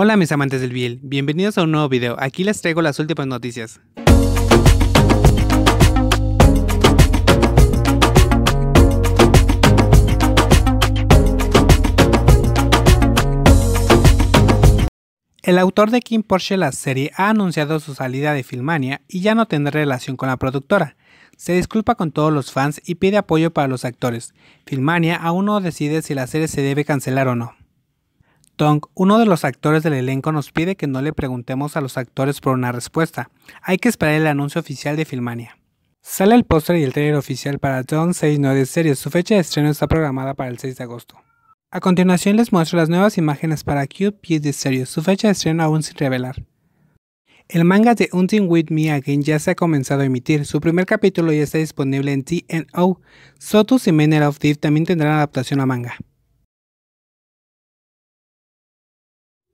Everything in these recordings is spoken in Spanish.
Hola mis amantes del biel, bienvenidos a un nuevo video, aquí les traigo las últimas noticias. El autor de Kim Porsche la serie ha anunciado su salida de Filmania y ya no tendrá relación con la productora. Se disculpa con todos los fans y pide apoyo para los actores. Filmania aún no decide si la serie se debe cancelar o no. Tong, uno de los actores del elenco, nos pide que no le preguntemos a los actores por una respuesta. Hay que esperar el anuncio oficial de Filmania. Sale el póster y el trailer oficial para John de series. Su fecha de estreno está programada para el 6 de agosto. A continuación les muestro las nuevas imágenes para Cube de Series, su fecha de estreno aún sin revelar. El manga de Hunting With Me Again ya se ha comenzado a emitir, su primer capítulo ya está disponible en TNO. Sotus y Manner of Thief también tendrán adaptación a manga.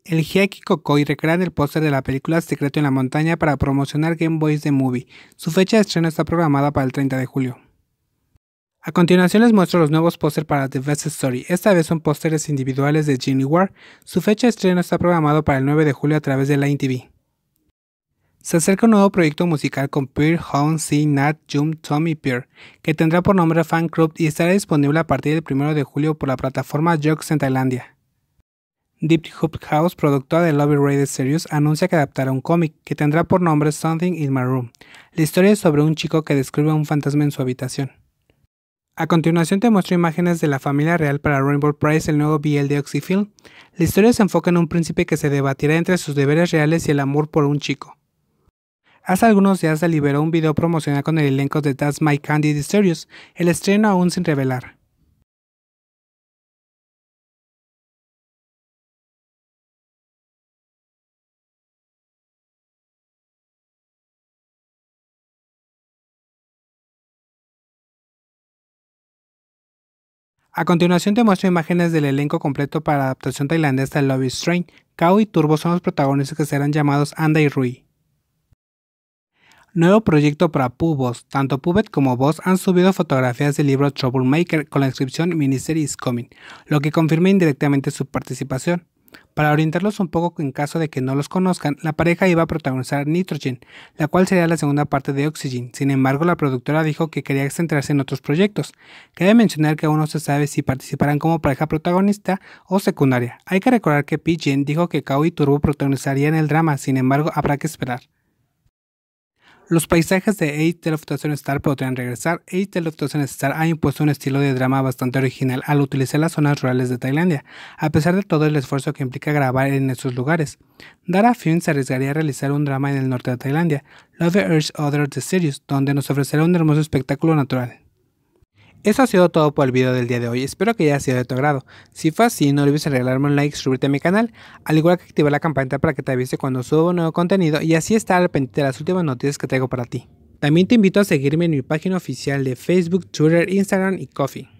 El jake y recrea el póster de la película Secreto en la Montaña para promocionar Game Boys de Movie. Su fecha de estreno está programada para el 30 de julio. A continuación les muestro los nuevos pósteres para The Best Story. Esta vez son pósteres individuales de Ginny War. Su fecha de estreno está programado para el 9 de julio a través de Line TV. Se acerca un nuevo proyecto musical con Peer, Hong, Si, Nat, Jum, Tom y Peer, que tendrá por nombre Fan Club y estará disponible a partir del 1 de julio por la plataforma Jokes en Tailandia. Deep Hoop House, productora de Love Raiders Series, anuncia que adaptará un cómic que tendrá por nombre Something in My Room. La historia es sobre un chico que a un fantasma en su habitación. A continuación te muestro imágenes de la familia real para Rainbow Price, el nuevo BL de Oxyfield. La historia se enfoca en un príncipe que se debatirá entre sus deberes reales y el amor por un chico. Hace algunos días se liberó un video promocional con el elenco de That's My Candy Series, el estreno aún sin revelar. A continuación te muestro imágenes del elenco completo para la adaptación tailandesa de Love is Strange. Kao y Turbo son los protagonistas que serán llamados Anda y Rui. Nuevo proyecto para Pubos. Tanto Pubet como Boss han subido fotografías del libro Troublemaker con la inscripción Minister is Coming, lo que confirma indirectamente su participación. Para orientarlos un poco en caso de que no los conozcan, la pareja iba a protagonizar Nitrogen, la cual sería la segunda parte de Oxygen. Sin embargo, la productora dijo que quería centrarse en otros proyectos. Cabe mencionar que aún no se sabe si participarán como pareja protagonista o secundaria. Hay que recordar que P-Gen dijo que Kao y Turbo protagonizarían el drama, sin embargo, habrá que esperar. Los paisajes de Eight of Star podrían regresar. Eight Star ha impuesto un estilo de drama bastante original al utilizar las zonas rurales de Tailandia, a pesar de todo el esfuerzo que implica grabar en esos lugares. Dara Film se arriesgaría a realizar un drama en el norte de Tailandia, Love Earth Other The Series, donde nos ofrecerá un hermoso espectáculo natural. Eso ha sido todo por el video del día de hoy, espero que haya sido de tu agrado. Si fue así, no olvides regalarme un like, suscribirte a mi canal, al igual que activar la campanita para que te avise cuando subo nuevo contenido y así estar al pendiente de las últimas noticias que traigo para ti. También te invito a seguirme en mi página oficial de Facebook, Twitter, Instagram y Coffee.